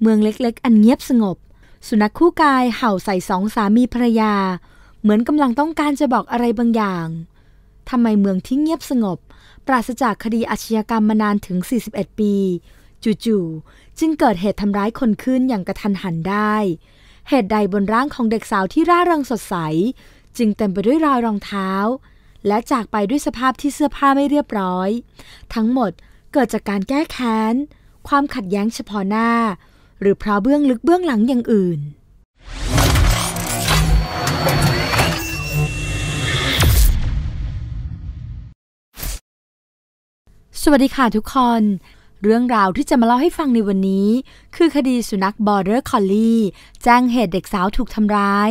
เมืองเล็กๆ อันเงียบสงบ สุนัขคู่กายเห่าใส่สองสามีภรรยา เหมือนกำลังต้องการจะบอกอะไรบางอย่าง ทำไมเมืองที่เงียบสงบ ปราศจากคดีอาชญากรรมมานานถึง 41 ปี จู่ๆ จึงเกิดเหตุทำร้ายคนขึ้นอย่างกระทันหันได้ เหตุใดบนร่างของเด็กสาวที่ร่าเริงสดใส จึงเต็มไปด้วยรอยรองเท้า และจากไปด้วยสภาพที่เสื้อผ้าไม่เรียบร้อย ทั้งหมดเกิดจากการแก้แค้นความขัดแย้งเฉพาะหน้าหรือพราะเบื้องลึกเบื้องหลังอย่างอื่น สวัสดีค่ะทุกคน เรื่องราวที่จะมาเล่าให้ฟังในวันนี้ คือคดีสุนัขบอร์เดอร์คอลลี่ แจ้งเหตุเด็กสาวถูกทำร้าย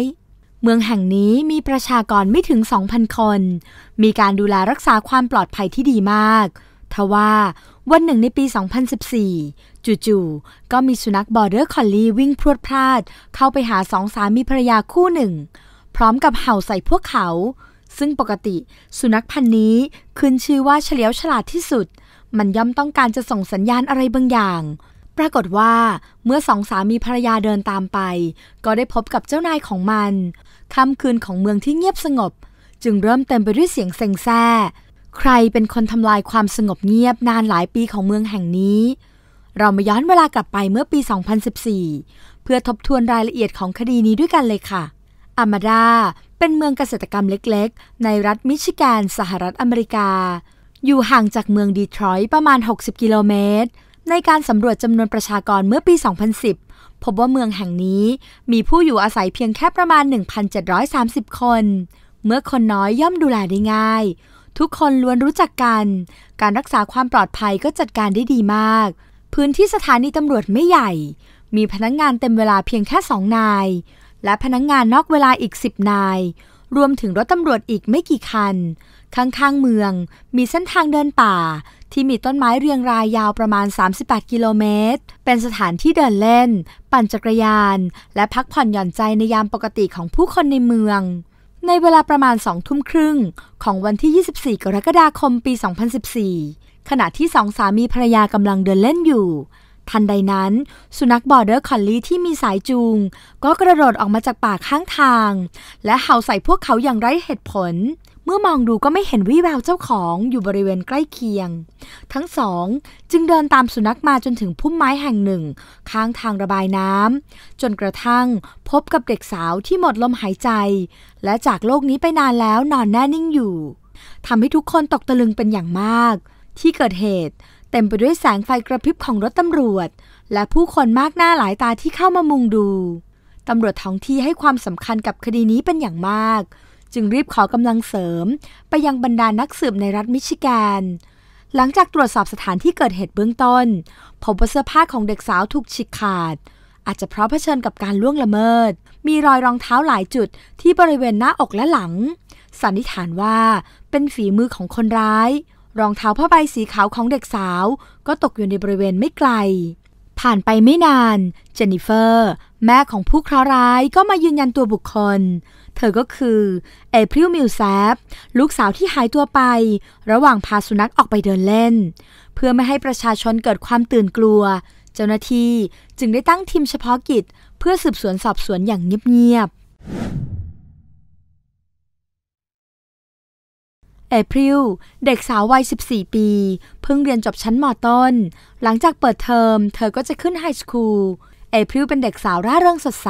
เมืองแห่งนี้มีประชากรไม่ถึง 2,000 คน มีการดูแลรักษาความปลอดภัยที่ดีมากทว่าวันหนึ่งในปี 2014 จู่ๆ ก็มีสุนัขบอร์เดอร์คอลลี่วิ่งพรวดพลาด เข้าไปหาสองสามีภรรยาคู่หนึ่ง พร้อมกับเห่าใส่พวกเขา ซึ่งปกติสุนัขพันธุ์นี้ขึ้นชื่อว่าเฉลียวฉลาดที่สุด มันย่อมต้องการจะส่งสัญญาณอะไรบางอย่าง ปรากฏว่าเมื่อสองสามีภรรยาเดินตามไป ก็ได้พบกับเจ้านายของมันค่ำคืนของเมืองที่เงียบสงบ จึงเริ่มเต็มไปด้วยเสียงเซ็งแซ่ใครเป็นคนทำลายความสงบเงียบนานหลายปีของเมืองแห่งนี้ เรามาย้อนเวลากลับไปเมื่อปี 2014 เพื่อทบทวนรายละเอียดของคดีนี้ด้วยกันเลยค่ะอามาดาเป็นเมืองเกษตรกรรมเล็กๆ ในรัฐมิชิแกน สหรัฐอเมริกา อยู่ห่างจากเมืองดีทรอยต์ประมาณ60กิโลเมตร ในการสำรวจจำนวนประชากรเมื่อปี 2010 พบว่าเมืองแห่งนี้มีผู้อยู่อาศัยเพียงแค่ประมาณ 1,730 คน เมื่อคนน้อยย่อมดูแลได้ง่ายทุกคนล้วนรู้จักกัน การรักษาความปลอดภัยก็จัดการได้ดีมาก พื้นที่สถานีตำรวจไม่ใหญ่ มีพนักงงานเต็มเวลาเพียงแค่สองนาย และพนักงงานนอกเวลาอีกสิบนาย รวมถึงรถตำรวจอีกไม่กี่คัน ข้างๆเมืองมีเส้นทางเดินป่าที่มีต้นไม้เรียงรายยาวประมาณ 38 กิโลเมตร เป็นสถานที่เดินเล่น ปั่นจักรยาน และพักผ่อนหย่อนใจในยามปกติของผู้คนในเมืองในเวลาประมาณสองทุ่มครึ่ง ของวันที่ 24 กรกฎาคมปี 2014 ขณะที่สองสามีภรรยากำลังเดินเล่นอยู่ ทันใดนั้น สุนัขบอร์เดอร์คอลลี่ที่มีสายจูง ก็กระโดดออกมาจากป่าข้างทาง และเห่าใส่พวกเขาอย่างไร้เหตุผลเมื่อมองดูก็ไม่เห็นวี่แววเจ้าของอยู่บริเวณใกล้เคียง ทั้งสอง จึงเดินตามสุนัขมาจนถึงพุ่มไม้แห่งหนึ่ง ข้างทางระบายน้ำจนกระทั่งพบกับเด็กสาวที่หมดลมหายใจ และจากโลกนี้ไปนานแล้วนอนแน่นิ่งอยู่ทำให้ทุกคนตกตะลึงเป็นอย่างมาก ที่เกิดเหตุ เต็มไปด้วยแสงไฟกระพริบของรถตำรวจ และผู้คนมากหน้าหลายตาที่เข้ามามุงดูตำรวจท้องที่ให้ความสำคัญกับคดีนี้เป็นอย่างมากจึงรีบขอกำลังเสริม ไปยังบรรดานักสืบในรัฐมิชิแกน หลังจากตรวจสอบสถานที่เกิดเหตุเบื้องต้นพบว่าเสื้อผ้าของเด็กสาวถูกฉีกขาด อาจจะเพราะเผชิญกับการล่วงละเมิด มีรอยรองเท้าหลายจุดที่บริเวณหน้าอกและหลัง สันนิษฐานว่าเป็นฝีมือของคนร้าย รองเท้าผ้าใบสีขาวของเด็กสาว ก็ตกอยู่ในบริเวณไม่ไกลผ่านไปไม่นาน เจนนิเฟอร์ แม่ของผู้เคราะห์ร้ายก็มายืนยันตัวบุคคล เธอก็คือ เอพริลมิลแซฟลูกสาวที่หายตัวไป ระหว่างพาสุนัขออกไปเดินเล่น เพื่อไม่ให้ประชาชนเกิดความตื่นกลัว เจ้าหน้าที่จึงได้ตั้งทีมเฉพาะกิจ เพื่อสืบสวนสอบสวนอย่างเงียบเอพริลเด็กสาววัย 14 ปี เพิ่งเรียนจบชั้นมอต้น หลังจากเปิดเทอม เธอก็จะขึ้นไฮสคูลเอพริลเป็นเด็กสาวร่าเริงสดใส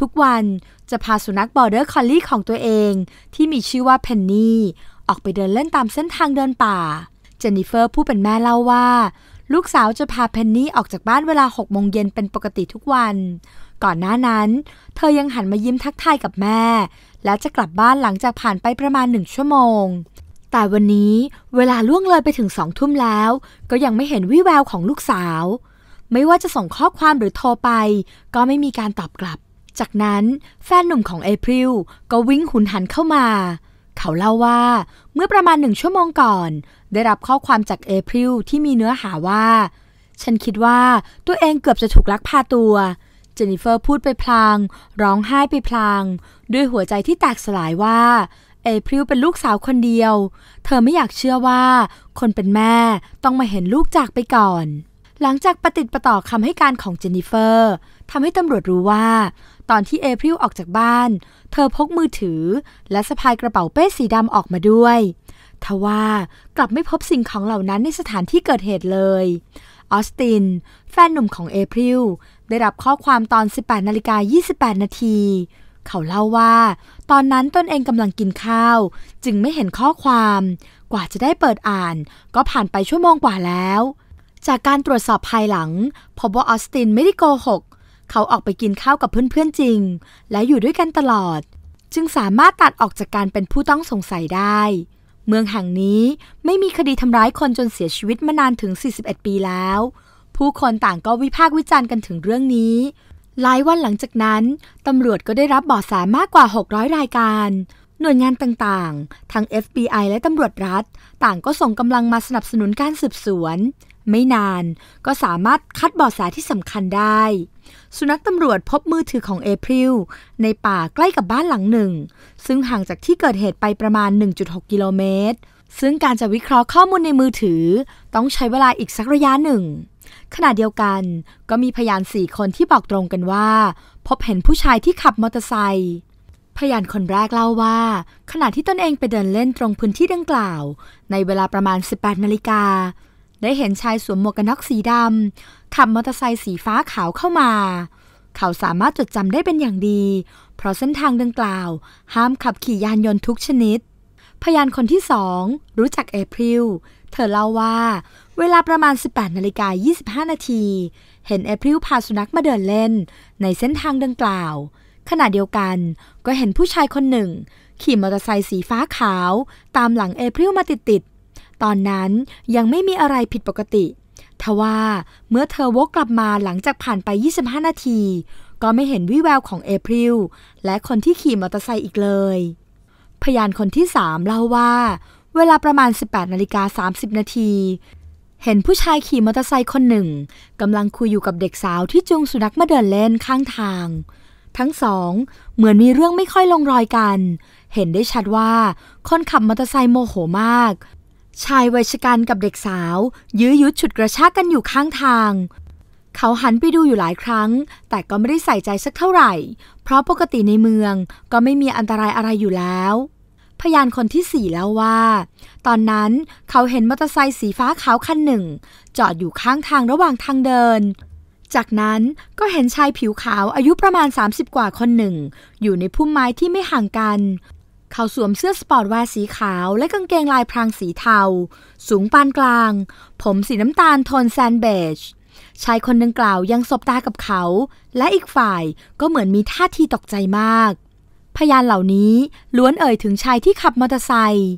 ทุกวันจะพาสุนัขบอร์เดอร์คอลลี่ของตัวเอง ที่มีชื่อว่าเพนนี่ออกไปเดินเล่นตามเส้นทางเดินป่าเจนนิเฟอร์ผู้เป็นแม่เล่าว่า ลูกสาวจะพาเพนนี่ออกจากบ้านเวลา6โมงเย็นเป็นปกติทุกวัน ก่อนหน้านั้น เธอยังหันมายิ้มทักทายกับแม่และจะกลับบ้านหลังจากผ่านไปประมาณหนึ่งชั่วโมง แต่วันนี้เวลาล่วงเลยไปถึงสองทุ่มแล้ว ก็ยังไม่เห็นวิแววของลูกสาว ไม่ว่าจะส่งข้อความหรือโทรไป ก็ไม่มีการตอบกลับ จากนั้นแฟนหนุ่มของเอพริล ก็วิ่งหุนหันเข้ามา เขาเล่าว่าเมื่อประมาณหนึ่งชั่วโมงก่อน ได้รับข้อความจากเอพริลที่มีเนื้อหาว่า ฉันคิดว่าตัวเองเกือบจะถูกลักพาตัวเจนนิเฟอร์พูดไปพลาง ร้องไห้ไปพลาง ด้วยหัวใจที่แตกสลายว่า เอพริวเป็นลูกสาวคนเดียว เธอไม่อยากเชื่อว่า คนเป็นแม่ต้องมาเห็นลูกจากไปก่อน หลังจากปฏิติประต่อคำให้การของเจนนิเฟอร์ทำให้ตำรวจรู้ว่า ตอนที่เอพริวออกจากบ้าน เธอพกมือถือ และสะพายกระเป๋าเป้สีดำออกมาด้วย ทว่ากลับไม่พบสิ่งของเหล่านั้นในสถานที่เกิดเหตุเลยออสตินแฟนหนุ่มของเอพริลได้รับข้อความตอน 18 นาฬิกา 28 นาที เขาเล่าว่า ตอนนั้นตนเองกำลังกินข้าวจึงไม่เห็นข้อความ กว่าจะได้เปิดอ่าน ก็ผ่านไปชั่วโมงกว่าแล้ว จากการตรวจสอบภายหลัง พบว่าออสตินไม่ได้โกหกเขาออกไปกินข้าวกับเพื่อนๆจริง และอยู่ด้วยกันตลอด จึงสามารถตัดออกจากการเป็นผู้ต้องสงสัยได้ เมืองแห่งนี้ไม่มีคดีทำร้ายคนจนเสียชีวิตมานานถึง 41 ปีแล้วผู้คนต่างก็วิพากษ์วิจารณ์กันถึงเรื่องนี้ หลายวันหลังจากนั้น ตำรวจก็ได้รับเบาะแสมากกว่า 600 รายการ หน่วยงานต่างๆ ทั้ง FBI และตำรวจรัฐ ต่างก็ส่งกำลังมาสนับสนุนการสืบสวน ไม่นานก็สามารถคัดเบาะแสที่สำคัญได้ สุนัขตำรวจพบมือถือของเอพริลในป่าใกล้กับบ้านหลังหนึ่ง ซึ่งห่างจากที่เกิดเหตุไปประมาณ 1.6 กิโลเมตร ซึ่งการจะวิเคราะห์ข้อมูลในมือถือ ต้องใช้เวลาอีกสักระยะหนึ่งขณะเดียวกันก็มีพยานสี่คนที่บอกตรงกันว่า พบเห็นผู้ชายที่ขับมอเตอร์ไซค์พยานคนแรกเล่าว่า ขณะที่ตนเองไปเดินเล่นตรงพื้นที่ดังกล่าว ในเวลาประมาณ 18นาฬิกาได้เห็นชายสวมหมวกกันน็อกสีดำขับมอเตอร์ไซค์สีฟ้าขาวเข้ามา เขาสามารถจดจำได้เป็นอย่างดี เพราะเส้นทางดังกล่าวห้ามขับขี่ยานยนต์ทุกชนิด พยานคนที่สอง รู้จักเอพริลเธอเล่าว่า เวลาประมาณ 18นาฬิกา25 นาที เห็นแอพริลพาสุนัขมาเดินเล่น ในเส้นทางดังกล่าว ขณะเดียวกันก็เห็นผู้ชายคนหนึ่ง ขี่มอเตอร์ไซค์สีฟ้าขาว ตามหลังแอพริลมาติดๆตอนนั้นยังไม่มีอะไรผิดปกติ ทว่าเมื่อเธอวกกลับมาหลังจากผ่านไป 25 นาที ก็ไม่เห็นวิแววของเอพริลและคนที่ขี่มอเตอร์ไซค์อีกเลย พยานคนที่สามเล่าว่าเวลาประมาณ 18นาฬิกา30นาทีเห็นผู้ชายขี่มอเตอร์ไซค์คนหนึ่งกำลังคุยอยู่กับเด็กสาวที่จูงสุนัขมาเดินเล่นข้างทาง ทั้งสอง เหมือนมีเรื่องไม่ค่อยลงรอยกัน เห็นได้ชัดว่า คนขับมอเตอร์ไซค์โมโหมาก ชายวัยชกันกับเด็กสาว ยื้อยุดฉุดกระชากกันอยู่ข้างทาง เขาหันไปดูอยู่หลายครั้ง แต่ก็ไม่ได้ใส่ใจสักเท่าไหร่ เพราะปกติในเมืองก็ไม่มีอันตรายอะไรอยู่แล้วพยานคนที่สี่เล่าว่า ตอนนั้นเขาเห็นมอเตอร์ไซค์สีฟ้าขาวคันหนึ่ง จอดอยู่ข้างทางระหว่างทางเดิน จากนั้นก็เห็นชายผิวขาวอายุประมาณ 30 กว่าคนหนึ่ง อยู่ในพุ่มไม้ที่ไม่ห่างกัน เขาสวมเสื้อสปอร์ตแวร์สีขาวและกางเกงลายพรางสีเทา สูงปานกลาง ผมสีน้ำตาลโทนแซนเบจชายคนดังกล่าวยังสบตากับเขา และอีกฝ่ายก็เหมือนมีท่าทีตกใจมากพยานเหล่านี้ล้วนเอ่ยถึงชายที่ขับมอเตอร์ไซค์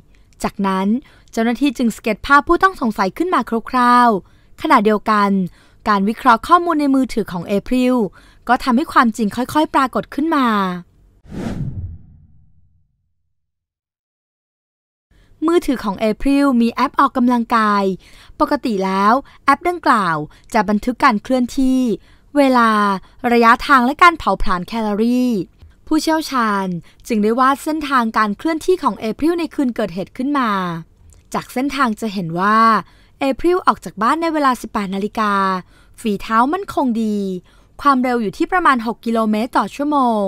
จากนั้นเจ้าหน้าที่จึงสเก็ตภาพผู้ต้องสงสัยขึ้นมาคร่าวๆ ขณะเดียวกัน การวิเคราะห์ข้อมูลในมือถือของเอพริลก็ทำให้ความจริงค่อยๆปรากฏขึ้นมา มือถือของเอพริลมีแอปออกกำลังกาย ปกติแล้วแอปดังกล่าว จะบันทึกการเคลื่อนที่ เวลา ระยะทางและการเผาผลาญแคลอรี่ผู้เชี่ยวชาญจึงได้วาดเส้นทางการเคลื่อนที่ของเอพริลในคืนเกิดเหตุขึ้นมา จากเส้นทางจะเห็นว่าเอพริลออกจากบ้านในเวลา 18 นาฬิกาฝีเท้ามั่นคงดี ความเร็วอยู่ที่ประมาณ 6 กิโลเมตรต่อชั่วโมง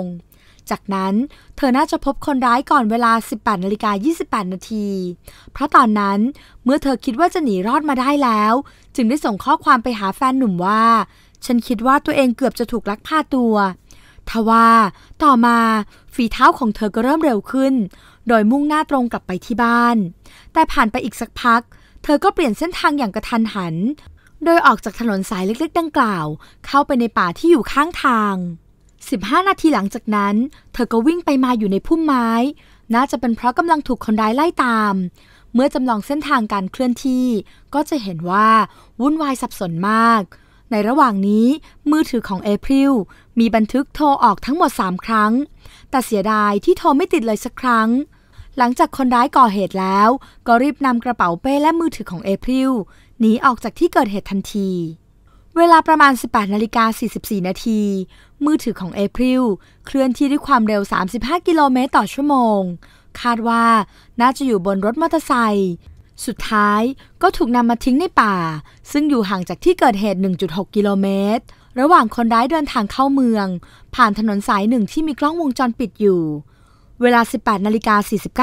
จากนั้นเธอน่าจะพบคนร้ายก่อนเวลา 18 นาฬิกา 28 นาทีเพราะตอนนั้นเมื่อเธอคิดว่าจะหนีรอดมาได้แล้ว จึงได้ส่งข้อความไปหาแฟนหนุ่มว่า ฉันคิดว่าตัวเองเกือบจะถูกลักพาตัวทว่าต่อมาฝีเท้าของเธอก็เริ่มเร็วขึ้น โดยมุ่งหน้าตรงกลับไปที่บ้าน แต่ผ่านไปอีกสักพัก เธอก็เปลี่ยนเส้นทางอย่างกระทันหัน โดยออกจากถนนสายเล็ก ๆ ดังกล่าว เข้าไปในป่าที่อยู่ข้างทาง 15 นาทีหลังจากนั้น เธอก็วิ่งไปมาอยู่ในพุ่มไม้ น่าจะเป็นเพราะกำลังถูกคนร้ายไล่ตาม เมื่อจำลองเส้นทางการเคลื่อนที่ ก็จะเห็นว่าวุ่นวายสับสนมาก ในระหว่างนี้มือถือของเอพริลมีบันทึกโทรออกทั้งหมด 3 ครั้ง แต่เสียดายที่โทรไม่ติดเลยสักครั้ง หลังจากคนร้ายก่อเหตุแล้ว ก็รีบนำกระเป๋าเป้และมือถือของเอพริล หนีออกจากที่เกิดเหตุทันที เวลาประมาณ 18นาฬิกา44 นาที มือถือของเอพริลเคลื่อนที่ด้วยความเร็ว 35กิโลเมตรต่อชั่วโมง คาดว่าน่าจะอยู่บนรถมอเตอร์ไซค์ สุดท้ายก็ถูกนำมาทิ้งในป่า ซึ่งอยู่ห่างจากที่เกิดเหตุ 1.6กิโลเมตรระหว่างคนร้ายเดิน ทางเข้าเมือง ผ่านถนนสายหนึ่งที่มีกล้องวงจรปิดอยู่ เวลา 18 นาฬิก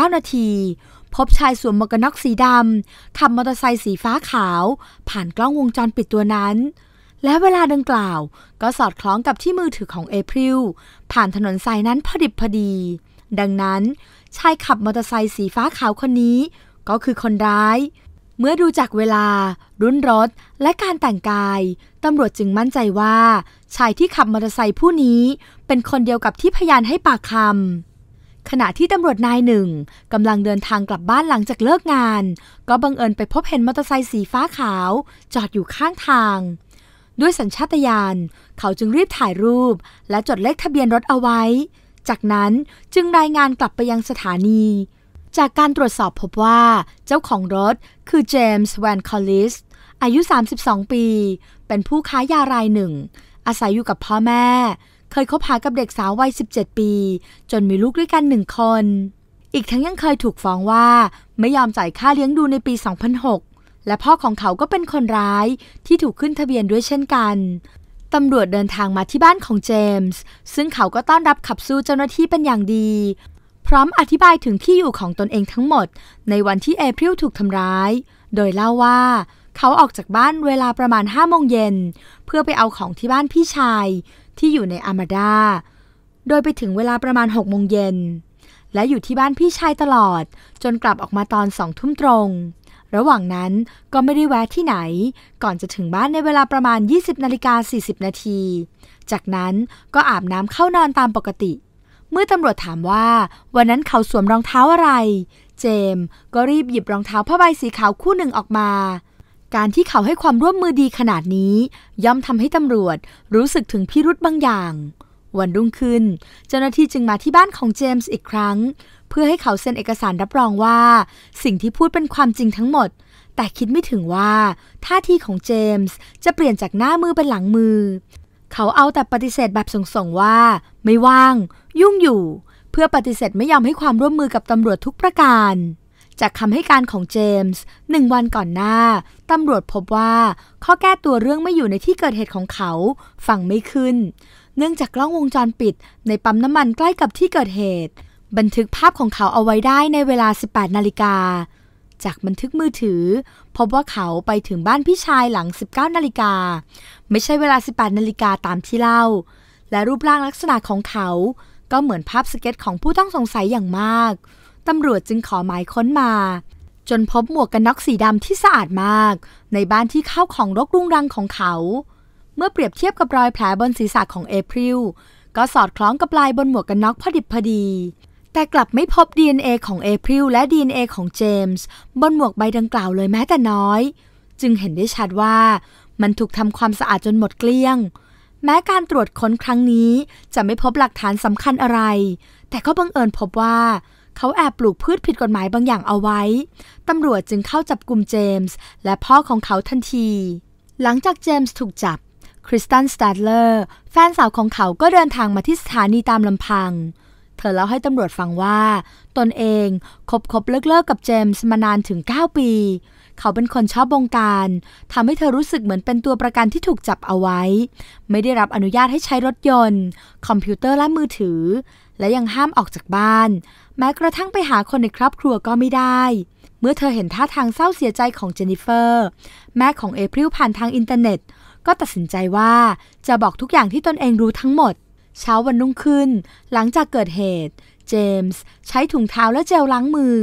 า49 นาที พบชายสวมหมวกกันน็อกสีดำ ขับมอเตอร์ไซค์สีฟ้าขาว ผ่านกล้องวงจรปิดตัวนั้น และเวลาดังกล่าวก็สอดคล้องกับที่มือถือของเอพริลผ่านถนนสายนั้นพอดิบพอดี ดังนั้น ชาย ขับมอเตอร์ไซค์สีฟ้าขาวคนนี้ ก็คือคนร้ายเมื่อดูจากเวลา รุ่นรถและการแต่งกาย ตำรวจจึงมั่นใจว่า ชายที่ขับมอเตอร์ไซค์ผู้นี้ เป็นคนเดียวกับที่พยานให้ปากคำ ขณะที่ตำรวจนายหนึ่งกำลังเดินทางกลับบ้านหลังจากเลิกงาน ก็บังเอิญไปพบเห็นมอเตอร์ไซค์สีฟ้าขาว จอดอยู่ข้างทาง ด้วยสัญชาตญาณ เขาจึงรีบถ่ายรูปและจดเลขทะเบียนรถเอาไว้ จากนั้นจึงรายงานกลับไปยังสถานีจากการตรวจสอบพบว่าเจ้าของรถคือเจมส์แวนคอลลิสอายุ 32 ปี เป็นผู้ค้ายารายหนึ่ง อาศัยอยู่กับพ่อแม่ เคยคบหากับเด็กสาววัย 17 ปี จนมีลูกด้วยกันหนึ่งคน อีกทั้งยังเคยถูกฟ้องว่าไม่ยอมจ่ายค่าเลี้ยงดูในปี 2006 และพ่อของเขาก็เป็นคนร้ายที่ถูกขึ้นทะเบียนด้วยเช่นกัน ตำรวจเดินทางมาที่บ้านของเจมส์ซึ่งเขาก็ต้อนรับขับสู้เจ้าหน้าที่เป็นอย่างดีพร้อมอธิบายถึงที่อยู่ของตนเองทั้งหมด ในวันที่เอพริลถูกทำร้าย โดยเล่าว่า เขาออกจากบ้านเวลาประมาณ5โมงเย็นเพื่อไปเอาของที่บ้านพี่ชายที่อยู่ในอามาดา โดยไปถึงเวลาประมาณ6โมงเย็นและอยู่ที่บ้านพี่ชายตลอด จนกลับออกมาตอนสองทุ่มตรง ระหว่างนั้นก็ไม่ได้แวะที่ไหนก่อนจะถึงบ้านในเวลาประมาณ 20นาฬิกา40นาที จากนั้นก็อาบน้ำเข้านอนตามปกติเมื่อตำรวจถามว่า วันนั้นเขาสวมรองเท้าอะไร เจมก็รีบหยิบรองเท้าผ้าใบสีขาวคู่หนึ่งออกมา การที่เขาให้ความร่วมมือดีขนาดนี้ ย่อมทำให้ตำรวจรู้สึกถึงพิรุธบางอย่าง วันรุ่งขึ้น เจ้าหน้าที่จึงมาที่บ้านของเจมส์อีกครั้ง เพื่อให้เขาเซ็นเอกสารรับรองว่า สิ่งที่พูดเป็นความจริงทั้งหมด แต่คิดไม่ถึงว่า ท่าทีของเจมส์จะเปลี่ยนจากหน้ามือเป็นหลังมือ เขาเอาแต่ปฏิเสธแบบส่งๆว่าไม่ว่างยุ่งอยู่เพื่อปฏิเสธไม่ยอมให้ความร่วมมือกับตำรวจทุกประการ จากคำให้การของเจมส์หนึ่งวันก่อนหน้าตำรวจพบว่าข้อแก้ตัวเรื่องไม่อยู่ในที่เกิดเหตุของเขาฟังไม่ขึ้น เนื่องจากกล้องวงจรปิด ในปั๊มน้ำมันใกล้กับที่เกิดเหตุ บันทึกภาพของเขาเอาไว้ได้ในเวลา 18นาฬิกา จากบันทึกมือถือ พบว่าเขาไปถึงบ้านพี่ชายหลัง 19นาฬิกาไม่ใช่เวลา 18นาฬิกาตามที่เล่า และรูปร่างลักษณะของเขาก็เหมือนภาพสเก็ตของผู้ต้องสงสัยอย่างมาก ตำรวจจึงขอหมายค้นมา จนพบหมวกกันน็อกสีดำที่สะอาดมาก ในบ้านที่เข้าของรกรุงรังของเขา เมื่อเปรียบเทียบกับรอยแผลบนศีรษะของเอพริล ก็สอดคล้องกับลายบนหมวกกันน็อกพอดิบพอดี แต่กลับไม่พบ DNA ของเอพริลและ DNA ของเจมส์ บนหมวกใบดังกล่าวเลยแม้แต่น้อย จึงเห็นได้ชัดว่า มันถูกทำความสะอาดจนหมดเกลี้ยงแม้การตรวจค้นครั้งนี้จะไม่พบหลักฐานสำคัญอะไร แต่ก็บังเอิญพบว่า เขาแอบปลูกพืชผิดกฎหมายบางอย่างเอาไว้ ตำรวจจึงเข้าจับกลุ่มเจมส์ และพ่อของเขาทันที หลังจากเจมส์ถูกจับ คริสตันสแตดเลอร์ แฟนสาวของเขาก็เดินทางมาที่สถานีตามลำพัง เธอเล่าให้ตำรวจฟังว่า ตนเองคบคบเลิกเลิกกับเจมส์มานานถึง 9 ปีเขาเป็นคนชอบบงการทำให้เธอรู้สึกเหมือนเป็นตัวประกันที่ถูกจับเอาไว้ ไม่ได้รับอนุญาตให้ใช้รถยนต์ คอมพิวเตอร์และมือถือ และยังห้ามออกจากบ้าน แม้กระทั่งไปหาคนในครอบครัวก็ไม่ได้ เมื่อเธอเห็นท่าทางเศร้าเสียใจของเจนนิเฟอร์ แม่ของเอพริลผ่านทางอินเทอร์เน็ต ก็ตัดสินใจว่าจะบอกทุกอย่างที่ตนเองรู้ทั้งหมด เช้าวันรุ่งขึ้น หลังจากเกิดเหตุ เจมส์ใช้ถุงเท้าและเจลล้างมือ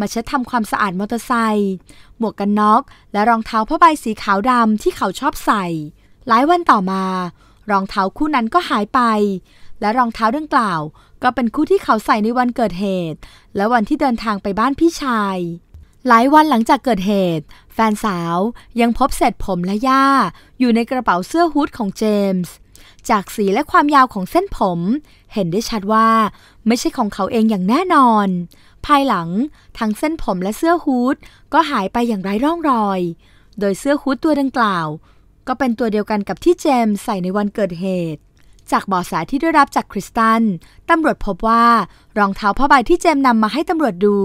มาเช็ดทำความสะอาดมอเตอร์ไซค์หมวกกันน็อก และรองเท้าผ้าใบสีขาวดำที่เขาชอบใส่ หลายวันต่อมา รองเท้าคู่นั้นก็หายไป และรองเท้าดังกล่าว ก็เป็นคู่ที่เขาใส่ในวันเกิดเหตุ และวันที่เดินทางไปบ้านพี่ชาย หลายวันหลังจากเกิดเหตุ แฟนสาวยังพบเศษผมและหญ้าอยู่ในกระเป๋าเสื้อฮูดของเจมส์จากสีและความยาวของเส้นผม เห็นได้ชัดว่า ไม่ใช่ของเขาเองอย่างแน่นอนภายหลังทั้งเส้นผมและเสื้อฮูดก็หายไปอย่างไร้ร่องรอย โดยเสื้อฮูดตัวดังกล่าว ก็เป็นตัวเดียวกันกับที่เจมส์ใส่ในวันเกิดเหตุ จากบอสาที่ได้รับจากคริสตัน ตำรวจพบว่ารองเท้าผ้าใบที่เจมนำมาให้ตำรวจดู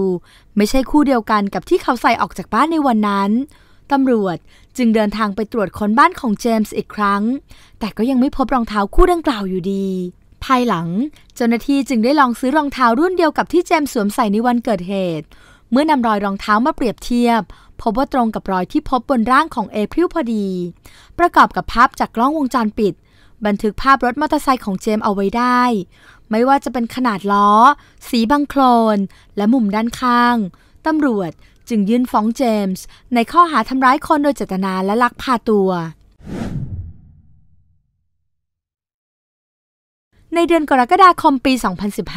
ไม่ใช่คู่เดียวกันกับที่เขาใส่ออกจากบ้านในวันนั้น ตำรวจจึงเดินทางไปตรวจค้นบ้านของเจมส์อีกครั้ง แต่ก็ยังไม่พบรองเท้าคู่ดังกล่าวอยู่ดี ภายหลังจ้าหน้าที่จึงได้ลองซื้อรองเท้ารุ่นเดียวกับที่เจมสวมใส่ในวันเกิดเหตุ เมื่อนำรอยรองเท้ามาเปรียบเทียบ พบว่าตรงกับรอยที่พบบนร่างของเอพริลพอดี ประกอบกับภาพจากกล้องวงจรปิด บันทึกภาพรถมอเตอร์ไซค์ของเจมเอาไว้ได้ ไม่ว่าจะเป็นขนาดล้อ สีบังโคลน และมุมด้านข้าง ตำรวจจึงยื่นฟ้องเจมส์ ในข้อหาทำร้ายคนโดยเจตนาและลักพาตัวในเดือนกรกฎาคมปี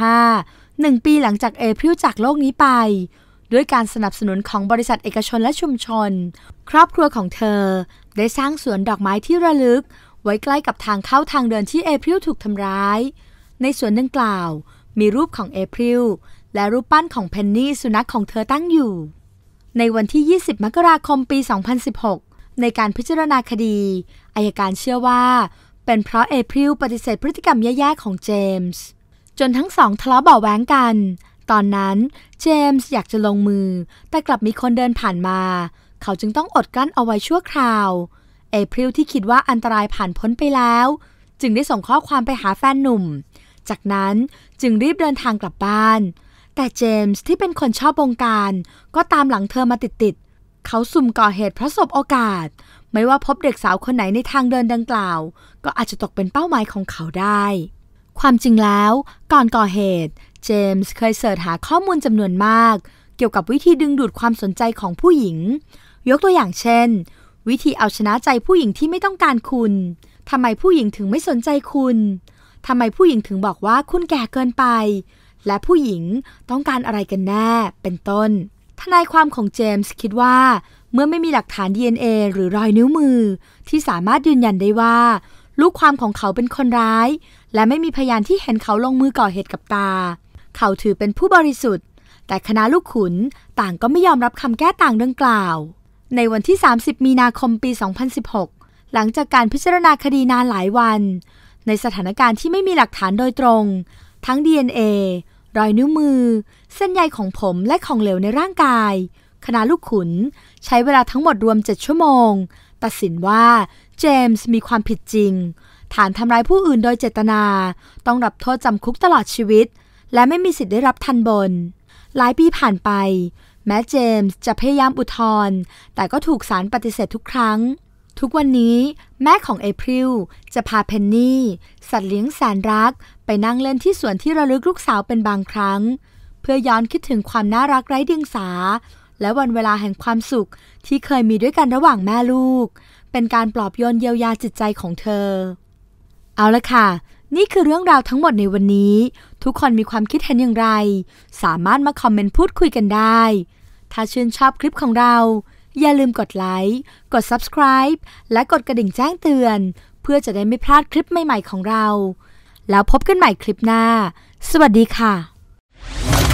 2015 หนึ่งปีหลังจากเอพริวจากโลกนี้ไป ด้วยการสนับสนุนของบริษัทเอกชนและชุมชน ครอบครัวของเธอ ได้สร้างสวนดอกไม้ที่ระลึก ไว้ใกล้กับทางเข้าทางเดินที่เอพริลถูกทำร้าย ในสวนดังกล่าว มีรูปของเอพริลและรูปปั้นของเพนนี่สุนัขของเธอตั้งอยู่ ในวันที่ 20 มกราคมปี 2016 ในการพิจารณาคดีอายการเชื่อว่าเป็นเพราะเอพริลปฏิเสธพฤติกรรมแย่ๆของเจมส์จนทั้งสองทะเลาะเบาแว้งกัน ตอนนั้นเจมส์อยากจะลงมือแต่กลับมีคนเดินผ่านมา เขาจึงต้องอดกลั้นเอาไว้ชั่วคราว เอพริลที่คิดว่าอันตรายผ่านพ้นไปแล้ว จึงได้ส่งข้อความไปหาแฟนหนุ่ม จากนั้นจึงรีบเดินทางกลับบ้าน แต่เจมส์ที่เป็นคนชอบวงการก็ตามหลังเธอมาติดๆเขาสุ่มก่อเหตุเพราะสบโอกาสไม่ว่าพบเด็กสาวคนไหนในทางเดินดังกล่าว ก็อาจจะตกเป็นเป้าหมายของเขาได้ ความจริงแล้ว ก่อนก่อเหตุ เจมส์เคยเสิร์ชหาข้อมูลจำนวนมาก เกี่ยวกับวิธีดึงดูดความสนใจของผู้หญิง ยกตัวอย่างเช่น วิธีเอาชนะใจผู้หญิงที่ไม่ต้องการคุณทำไมผู้หญิงถึงไม่สนใจคุณทำไมผู้หญิงถึงบอกว่าคุณแก่เกินไป และผู้หญิงต้องการอะไรกันแน่ เป็นต้น ทนายความของเจมส์คิดว่าเมื่อไม่มีหลักฐาน DNA หรือรอยนิ้วมือ ที่สามารถยืนยันได้ว่า ลูกความของเขาเป็นคนร้าย และไม่มีพยานที่เห็นเขาลงมือก่อเหตุกับตา เขาถือเป็นผู้บริสุทธิ์ แต่คณะลูกขุนต่างก็ไม่ยอมรับคำแก้ต่างดังกล่าว ในวันที่ 30 มีนาคม ปี 2016 หลังจากการพิจารณาคดีนานหลายวัน ในสถานการณ์ที่ไม่มีหลักฐานโดยตรง ทั้ง DNA รอยนิ้วมือ เส้นใยของผมและของเหลวในร่างกายคณะลูกขุน ใช้เวลาทั้งหมดรวม 7 ชั่วโมง ตัดสินว่าเจมส์มีความผิดจริง ฐานทำร้ายผู้อื่นโดยเจตนา ต้องรับโทษจำคุกตลอดชีวิต และไม่มีสิทธิ์ได้รับทันบนหลายปีผ่านไป แม้เจมส์จะพยายามอุทธรณ์แต่ก็ถูกศาลปฏิเสธทุกครั้ง ทุกวันนี้แม่ของเอพริลจะพาเพนนี่สัตว์เลี้ยงแสนรักไปนั่งเล่นที่สวนที่ระลึกลูกสาวเป็นบางครั้ง เพื่อย้อนคิดถึงความน่ารักไร้เดียงสาและวันเวลาแห่งความสุขที่เคยมีด้วยกันระหว่างแม่ลูก เป็นการปลอบโยนเยียวยาจิตใจของเธอ เอาละค่ะ นี่คือเรื่องราวทั้งหมดในวันนี้ ทุกคนมีความคิดเห็นอย่างไร สามารถมาคอมเมนต์พูดคุยกันได้ ถ้าชื่นชอบคลิปของเรา อย่าลืมกดไลค์ กด subscribe และกดกระดิ่งแจ้งเตือน เพื่อจะได้ไม่พลาดคลิปใหม่ๆของเรา แล้วพบกันใหม่คลิปหน้า สวัสดีค่ะ